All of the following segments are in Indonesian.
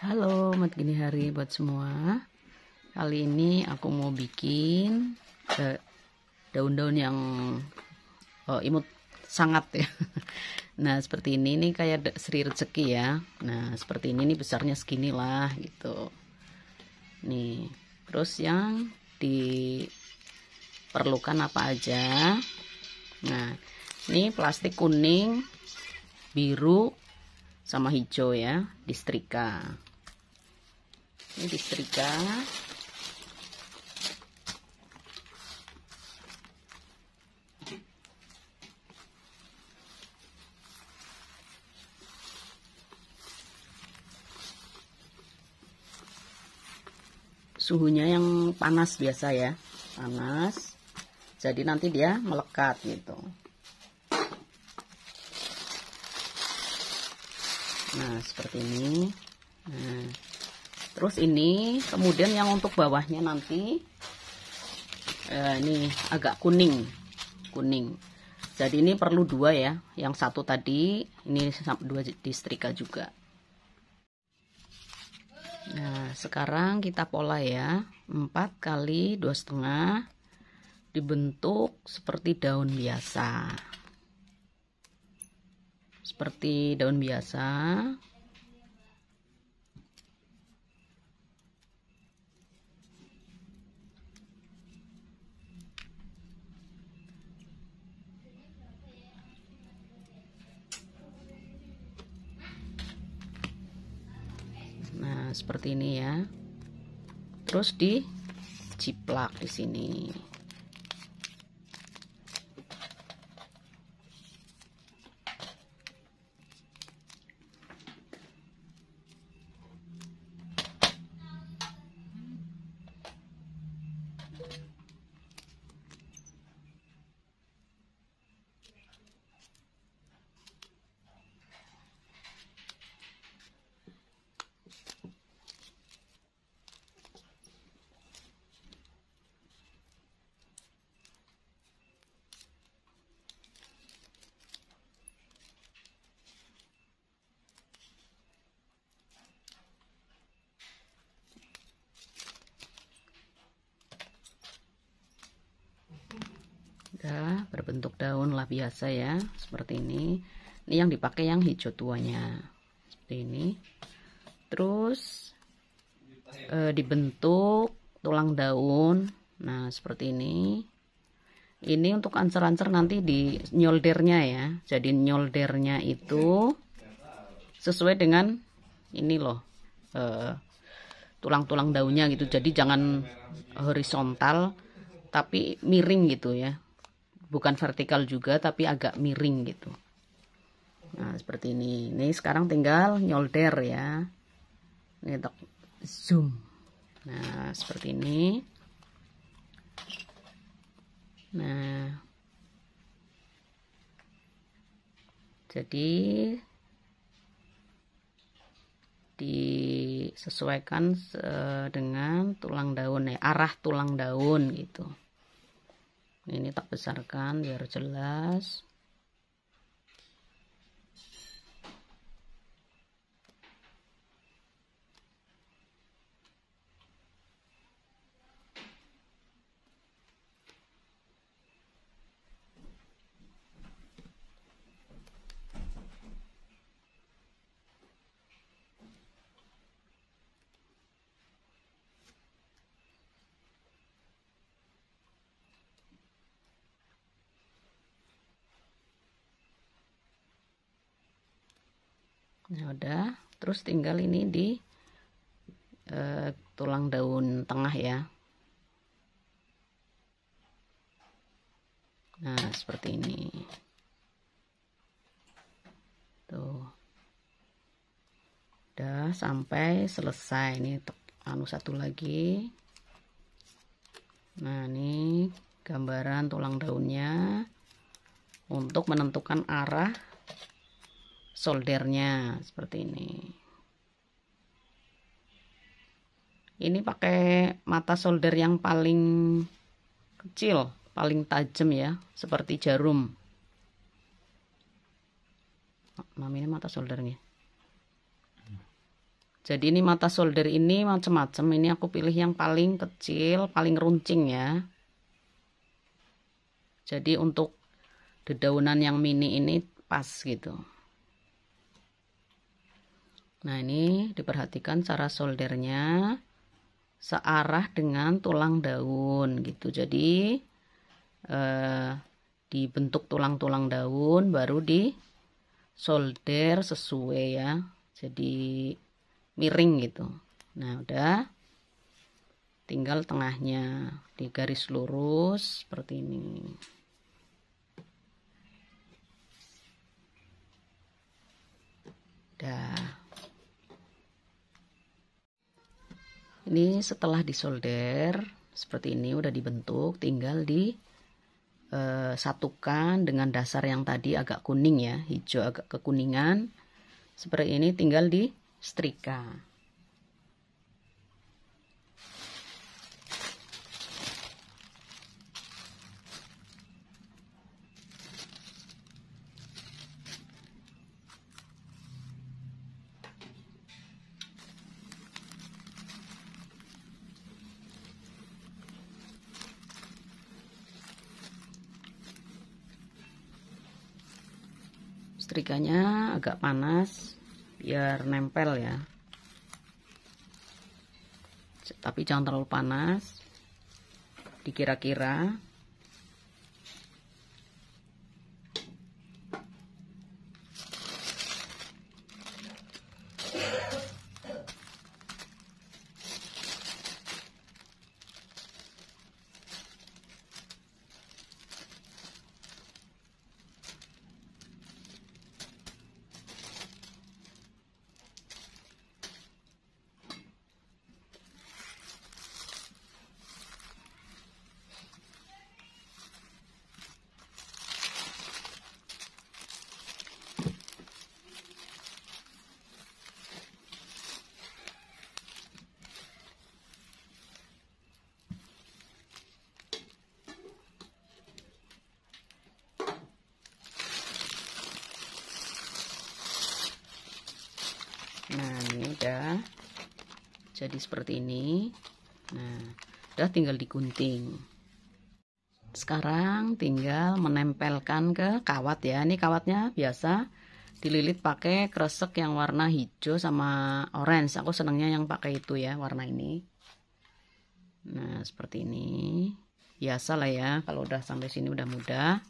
Halo, mat gini hari buat semua. Kali ini aku mau bikin eh, daun-daun yang oh, imut sangat ya. Nah, seperti ini nih kayak seri Rezeki ya. Nah, seperti ini nih besarnya segini lah gitu. Nih, terus yang diperlukan apa aja? Nah, ini plastik kuning, biru, sama hijau ya, distrika ini disetrika suhunya yang panas biasa ya panas jadi nanti dia melekat gitu nah seperti ini nah terus ini kemudian yang untuk bawahnya nanti eh, ini agak kuning kuning jadi ini perlu dua ya yang satu tadi ini dua distrika juga nah sekarang kita pola ya empat kali dua setengah dibentuk seperti daun biasa seperti daun biasa seperti ini ya terus diciplak di sini berbentuk daun lah biasa ya seperti ini ini yang dipakai yang hijau tuanya seperti ini terus e, dibentuk tulang daun nah seperti ini ini untuk ancer-ancer nanti di nyoldernya ya jadi nyoldernya itu sesuai dengan ini loh eh, tulang-tulang daunnya gitu jadi jangan horizontal tapi miring gitu ya bukan vertikal juga tapi agak miring gitu nah seperti ini ini sekarang tinggal nyolder ya ini zoom nah seperti ini nah jadi disesuaikan eh, dengan tulang daun ya arah tulang daun gitu ini tak besarkan biar jelas nah udah terus tinggal ini di eh, tulang daun tengah ya nah seperti ini tuh udah sampai selesai ini anu satu lagi nah ini gambaran tulang daunnya untuk menentukan arah soldernya seperti ini ini pakai mata solder yang paling kecil paling tajam ya seperti jarum oh, Mami ini mata soldernya jadi ini mata solder ini macam-macam ini aku pilih yang paling kecil paling runcing ya jadi untuk dedaunan yang mini ini pas gitu Nah ini diperhatikan cara soldernya searah dengan tulang daun gitu. Jadi eh, dibentuk tulang-tulang daun baru di solder sesuai ya. Jadi miring gitu. Nah udah tinggal tengahnya di garis lurus seperti ini. Dah. ini setelah disolder seperti ini udah dibentuk tinggal di eh, satukan dengan dasar yang tadi agak kuning ya hijau agak kekuningan seperti ini tinggal di setrika setrikanya agak panas biar nempel ya tapi jangan terlalu panas dikira-kira jadi seperti ini nah udah tinggal digunting sekarang tinggal menempelkan ke kawat ya ini kawatnya biasa dililit pakai kresek yang warna hijau sama orange aku senangnya yang pakai itu ya warna ini nah seperti ini biasa lah ya kalau udah sampai sini udah mudah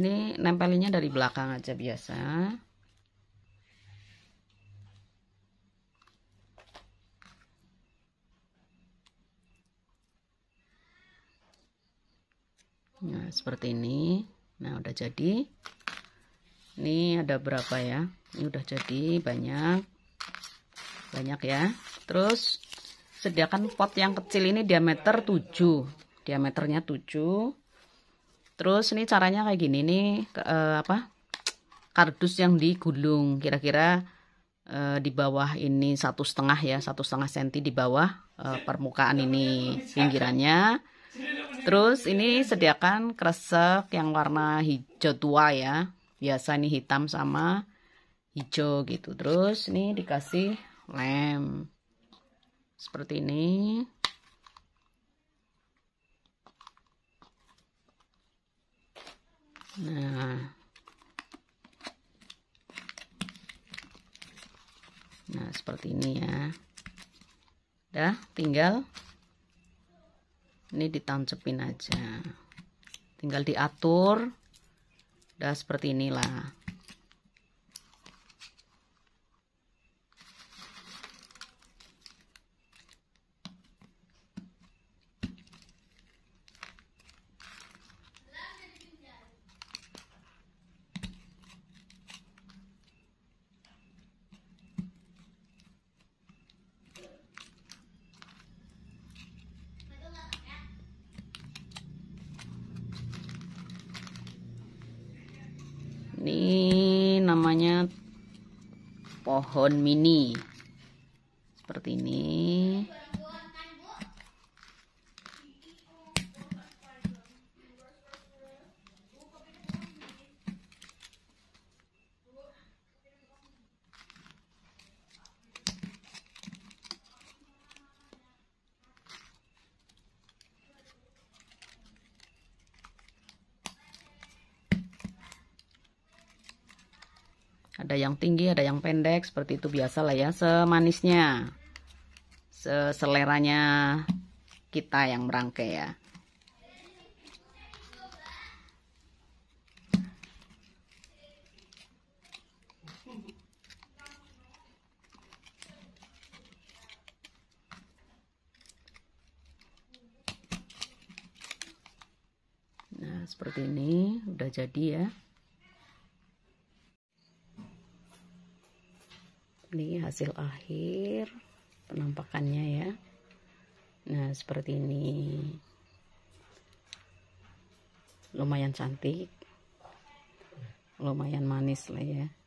ini nempelinnya dari belakang aja biasa nah seperti ini nah udah jadi ini ada berapa ya ini udah jadi banyak banyak ya terus sediakan pot yang kecil ini diameter 7 diameternya 7 terus ini caranya kayak gini nih uh, apa kardus yang digulung kira-kira uh, di bawah ini satu setengah ya satu setengah senti di bawah uh, permukaan ini pinggirannya terus ini sediakan kresek yang warna hijau tua ya biasa ini hitam sama hijau gitu terus ini dikasih lem seperti ini tinggal ini ditancepin aja tinggal diatur udah seperti inilah pohon mini seperti ini ada yang tinggi ada yang pendek seperti itu biasa lah ya semanisnya seleranya kita yang merangkai ya Nah, seperti ini udah jadi ya. ini hasil akhir penampakannya ya nah seperti ini lumayan cantik lumayan manis lah ya